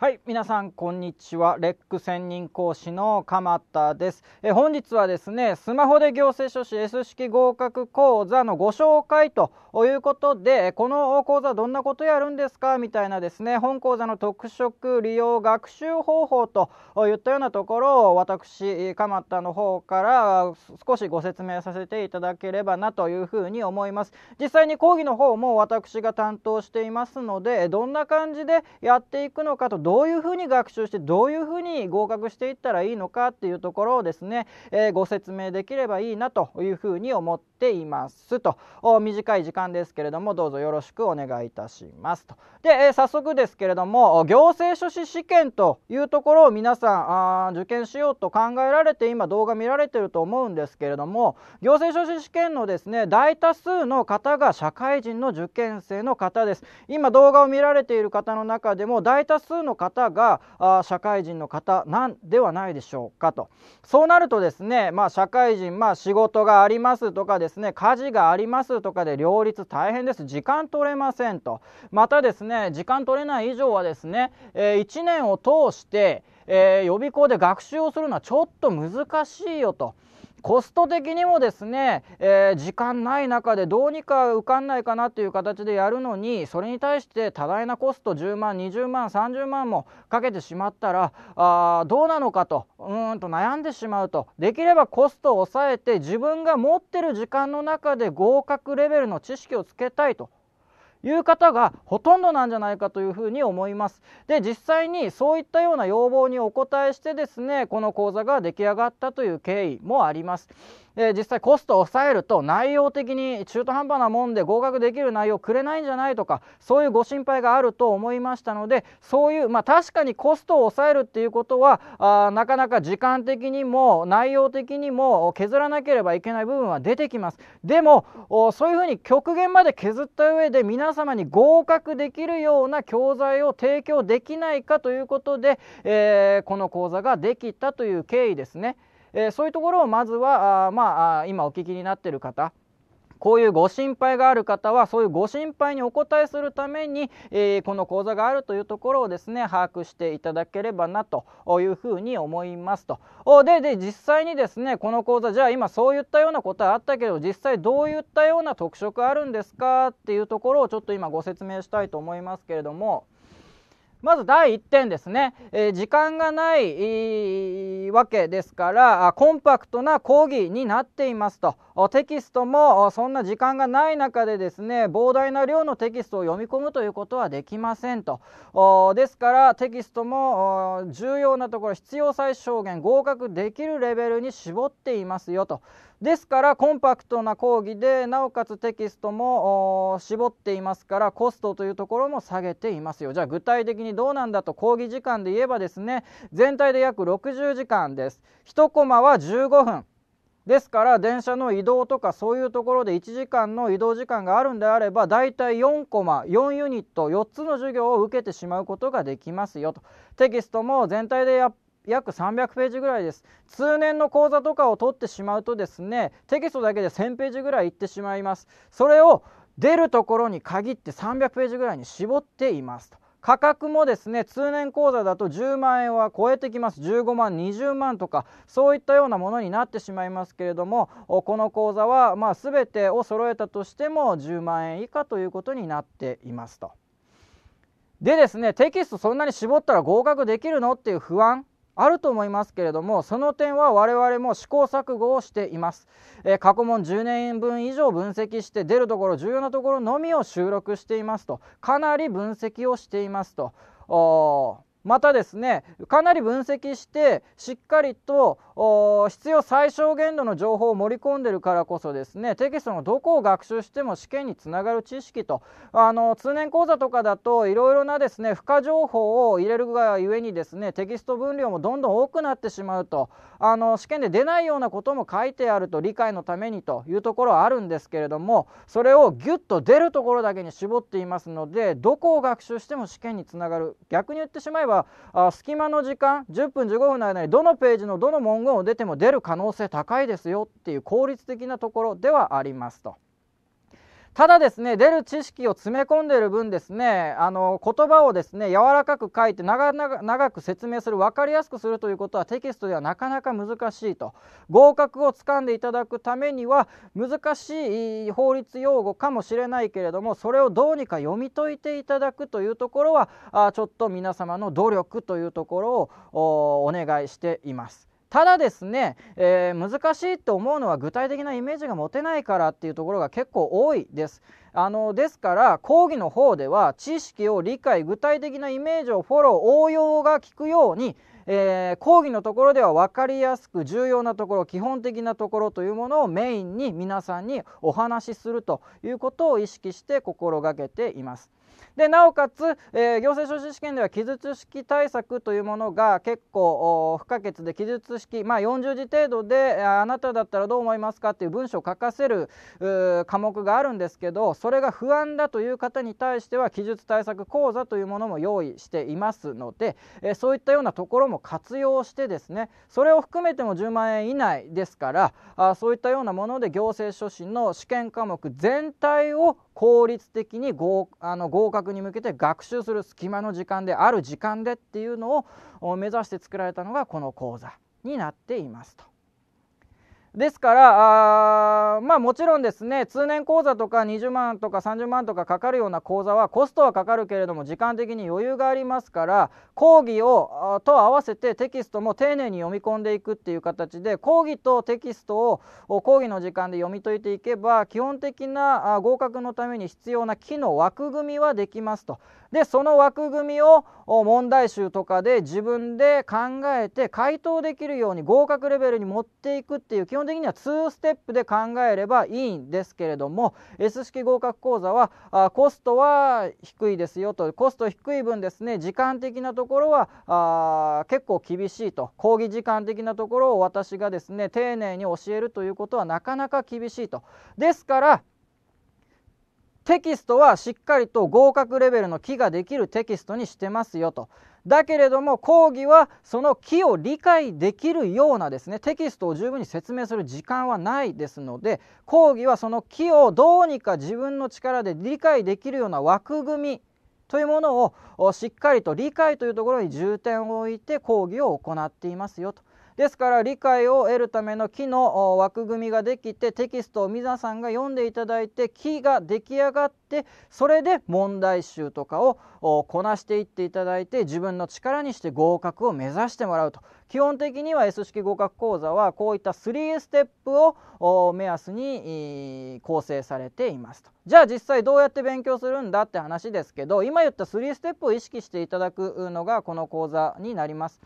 はい皆さんこんにちはレック専任講師の鎌田ですえ本日はですねスマホで行政書士 S 式合格講座のご紹介ということでこの講座どんなことやるんですかみたいなですね本講座の特色利用学習方法といったようなところを私鎌田の方から少しご説明させていただければなというふうに思います実際に講義の方も私が担当していますのでどんな感じでやっていくのかとどういうふうに学習してどういうふうに合格していったらいいのかっていうところをですね、えー、ご説明できればいいなというふうに思っていますと短い時間ですけれどもどうぞよろしくお願いいたしますとで、えー、早速ですけれども行政書士試験というところを皆さん受験しようと考えられて今動画見られてると思うんですけれども行政書士試験のですね大多数の方が社会人の受験生の方です今動画を見られている方の中でも大多数の方があ社会人の方なんではないでしょうかとそうなるとですね、まあ、社会人、まあ、仕事がありますとかですね家事がありますとかで両立大変です時間取れませんとまたですね時間取れない以上はですね、えー、1年を通して、えー、予備校で学習をするのはちょっと難しいよと。コスト的にもですね、えー、時間ない中でどうにか受かんないかなっていう形でやるのにそれに対して多大なコスト10万20万30万もかけてしまったらあどうなのかとうんと悩んでしまうとできればコストを抑えて自分が持ってる時間の中で合格レベルの知識をつけたいという方がほとんどなんじゃないかというふうに思います。で実際にそういったような要望にお応えしてですねこの講座が出来上がったという経緯もあります。えー、実際コストを抑えると内容的に中途半端なもんで合格できる内容くれないんじゃないとかそういうご心配があると思いましたのでそういう、まあ、確かにコストを抑えるっていうことはあなかなか時間的にも内容的にも削らなければいけない部分は出てきます。でもそういうふうに極限まで削った上で皆様に合格できるような教材を提供できないかということで、えー、この講座ができたという経緯ですね。えそういうところをまずはあ、まあ、今お聞きになってる方こういうご心配がある方はそういうご心配にお答えするために、えー、この講座があるというところをですね把握していただければなというふうに思いますと。でで実際にですねこの講座じゃあ今そういったようなことはあったけど実際どういったような特色あるんですかっていうところをちょっと今ご説明したいと思いますけれども。まず第1点ですね、えー、時間がない、いわけですからコンパクトな講義になっていますとテキストもそんな時間がない中でですね膨大な量のテキストを読み込むということはできませんとですからテキストも重要なところ必要最小限合格できるレベルに絞っていますよとですからコンパクトな講義でなおかつテキストも絞っていますからコストというところも下げていますよじゃあ具体的にどうなんだと講義時間で言えばですね全体で約60時間です1コマは15分ですから電車の移動とかそういうところで1時間の移動時間があるんであればだいたい4コマ4ユニット4つの授業を受けてしまうことができますよとテキストも全体でやっ約300ページぐらいです通年の講座とかを取ってしまうとですねテキストだけで1000ページぐらいいってしまいますそれを出るところに限って300ページぐらいに絞っていますと価格もですね通年講座だと10万円は超えてきます15万20万とかそういったようなものになってしまいますけれどもこの講座はまあ全てを揃えたとしても10万円以下ということになっていますと。でですねテキストそんなに絞ったら合格できるのっていう不安あると思いますけれどもその点は我々も試行錯誤をしています、えー、過去問10年分以上分析して出るところ重要なところのみを収録していますとかなり分析をしていますと。またですねかなり分析してしっかりと必要最小限度の情報を盛り込んでるからこそですねテキストのどこを学習しても試験につながる知識とあの通年講座とかだといろいろなですね付加情報を入れるがゆえにですねテキスト分量もどんどん多くなってしまうとあの試験で出ないようなことも書いてあると理解のためにというところはあるんですけれどもそれをギュッと出るところだけに絞っていますのでどこを学習しても試験につながる逆に言ってしまえばあ隙間の時間10分15分の間にどのページのどの文言を出ても出る可能性高いですよっていう効率的なところではありますと。ただですね出る知識を詰め込んでいる分ですねあの言葉をですね柔らかく書いて長々く説明する分かりやすくするということはテキストではなかなか難しいと合格をつかんでいただくためには難しい法律用語かもしれないけれどもそれをどうにか読み解いていただくというところはあちょっと皆様の努力というところをお願いしています。ただですね、えー、難しいと思うのは具体的なイメージが持てないからっていうところが結構多いです。あのですから講義の方では知識を理解具体的なイメージをフォロー応用が効くようにえー、講義のところでは分かりやすく重要なところ基本的なところというものをメインに皆さんにお話しするということを意識して心がけています。でなおかつ、えー、行政書士試験では記述式対策というものが結構不可欠で記述式、まあ、40字程度であなただったらどう思いますかっていう文章を書かせる科目があるんですけどそれが不安だという方に対しては記述対策講座というものも用意していますので、えー、そういったようなところも活用してですねそれを含めても10万円以内ですからあそういったようなもので行政書士の試験科目全体を効率的に合あの合格に向けて学習する隙間の時間である時間でっていうのを目指して作られたのがこの講座になっていますと。ですからあまあもちろんですね通年講座とか20万とか30万とかかかるような講座はコストはかかるけれども時間的に余裕がありますから講義をと合わせてテキストも丁寧に読み込んでいくっていう形で講義とテキストを講義の時間で読み解いていけば基本的な合格のために必要な機の枠組みはできますとでその枠組みを問題集とかで自分で考えて回答できるように合格レベルに持っていくっていう基本的には2ステップで考えればいいんですけれども S 式合格講座はあコストは低いですよとコスト低い分ですね時間的なところはあ結構厳しいと講義時間的なところを私がですね丁寧に教えるということはなかなか厳しいと。ですからテキストはしっかりと合格レベルの木ができるテキストにしてますよと。だけれども講義はその木を理解できるようなですねテキストを十分に説明する時間はないですので講義はその木をどうにか自分の力で理解できるような枠組みというものをしっかりと理解というところに重点を置いて講義を行っていますよとですから理解を得るための木の枠組みができてテキストを皆さんが読んでいただいて木が出来上がってそれで問題集とかをこなしていっていただいて自分の力にして合格を目指してもらうと基本的には S 式合格講座はこういった3ステップを目安に構成されていますと。じゃあ実際どうやって勉強するんだって話ですけど今言った3ステップを意識していただくのがこの講座になります。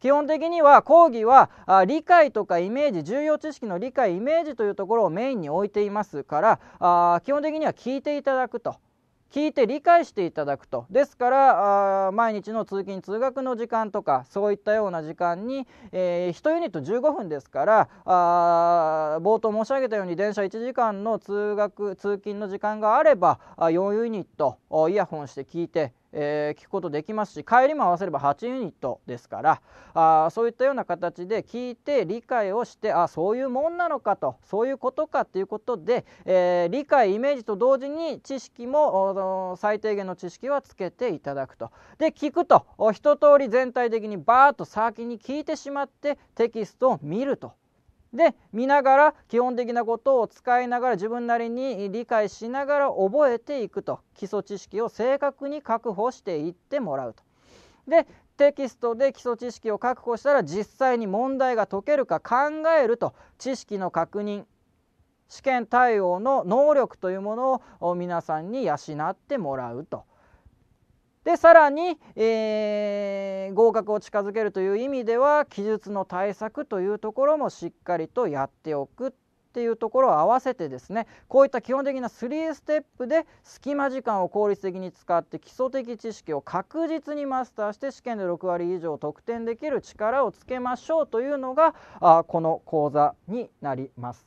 基本的には講義は理解とかイメージ重要知識の理解イメージというところをメインに置いていますからあ基本的には聞いていただくと聞いて理解していただくとですから毎日の通勤通学の時間とかそういったような時間に、えー、1ユニット15分ですからあ冒頭申し上げたように電車1時間の通学通勤の時間があれば4ユニットイヤホンして聞いてえー、聞くことできますし帰りも合わせれば8ユニットですからあそういったような形で聞いて理解をしてあそういうもんなのかとそういうことかということで、えー、理解イメージと同時に知識も最低限の知識はつけていただくとで聞くと一通り全体的にバーッと先に聞いてしまってテキストを見るとで見ながら基本的なことを使いながら自分なりに理解しながら覚えていくと基礎知識を正確に確保していってもらうと。でテキストで基礎知識を確保したら実際に問題が解けるか考えると知識の確認試験対応の能力というものを皆さんに養ってもらうと。でさらに、えー、合格を近づけるという意味では記述の対策というところもしっかりとやっておくっていうところを合わせてですねこういった基本的な3ステップで隙間時間を効率的に使って基礎的知識を確実にマスターして試験で6割以上得点できる力をつけましょうというのがあこの講座になります。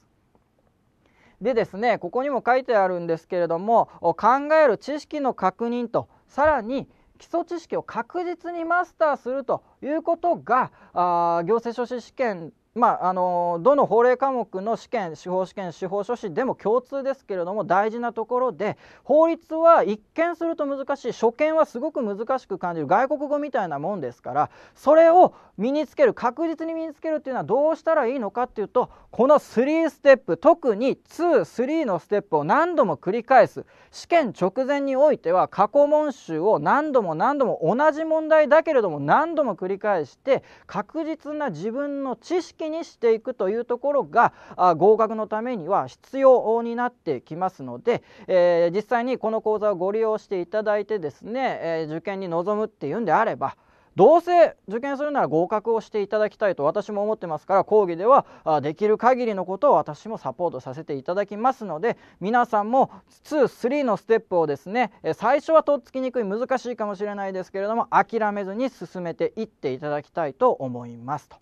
でですねここにも書いてあるんですけれども考える知識の確認とさらに基礎知識を確実にマスターするということがあ行政書士試験まあ、あのどの法令科目の試験司法試験司法書士でも共通ですけれども大事なところで法律は一見すると難しい初見はすごく難しく感じる外国語みたいなもんですからそれを身につける確実に身につけるっていうのはどうしたらいいのかっていうとこの3ステップ特に23のステップを何度も繰り返す試験直前においては過去問集を何度も何度も同じ問題だけれども何度も繰り返して確実な自分の知識にしていくというところが合格のためには必要になってきますので、えー、実際にこの講座をご利用していただいてですね、えー、受験に臨むっていうんであればどうせ受験するなら合格をしていただきたいと私も思ってますから講義ではできる限りのことを私もサポートさせていただきますので皆さんも23のステップをですね最初はとっつきにくい難しいかもしれないですけれども諦めずに進めていっていただきたいと思いますと。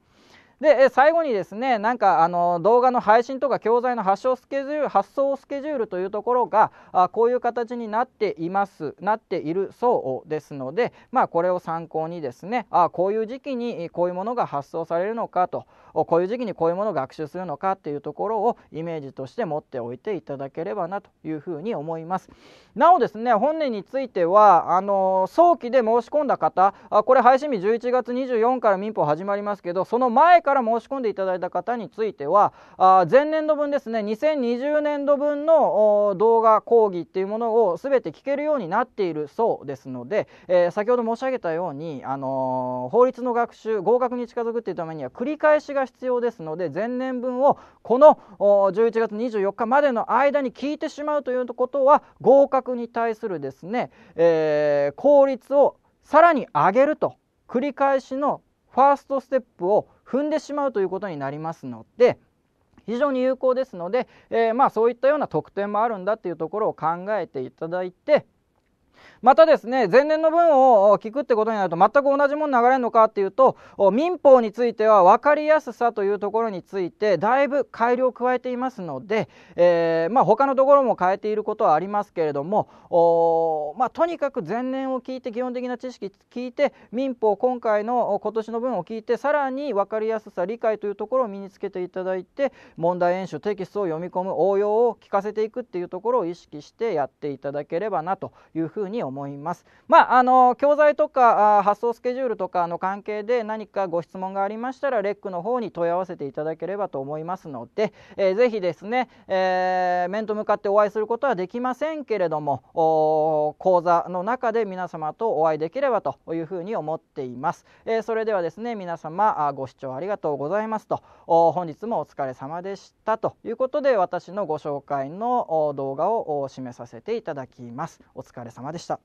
で最後にですねなんかあの動画の配信とか教材の発送スケジュール発送スケジュールというところがあこういう形になっていますなっているそうですので、まあ、これを参考にですねあこういう時期にこういうものが発送されるのかとこういう時期にこういうものを学習するのかっていうところをイメージとして持っておいていただければなというふうに思いますなおですね本年についてはあの早期で申し込んだ方あこれ配信日11月24から民法始まりますけどその前からから申し込んでいただいた方についてはあ前年度分ですね2020年度分の動画講義っていうものを全て聞けるようになっているそうですので、えー、先ほど申し上げたように、あのー、法律の学習合格に近づくっていうためには繰り返しが必要ですので前年分をこの11月24日までの間に聞いてしまうということは合格に対するですね、えー、効率をさらに上げると繰り返しのファーストステップを踏んでしまうということになりますので非常に有効ですので、えー、まあそういったような特典もあるんだっていうところを考えていただいてまたですね前年の分を聞くってことになると全く同じもの流れるのかっていうと民法については分かりやすさというところについてだいぶ改良を加えていますので、えー、まあ、他のところも変えていることはありますけれども、まあ、とにかく前年を聞いて基本的な知識聞いて民法今回の今年の分を聞いてさらに分かりやすさ理解というところを身につけていただいて問題演習テキストを読み込む応用を聞かせていくっていうところを意識してやっていただければなというふうにふうに思います。まあ、あの教材とか発送スケジュールとかの関係で何かご質問がありましたらレックの方に問い合わせていただければと思いますので、えー、ぜひですね、えー、面と向かってお会いすることはできませんけれども講座の中で皆様とお会いできればというふうに思っています。えー、それではですね皆様ご視聴ありがとうございますと本日もお疲れ様でしたということで私のご紹介の動画を締めさせていただきます。お疲れ様までした。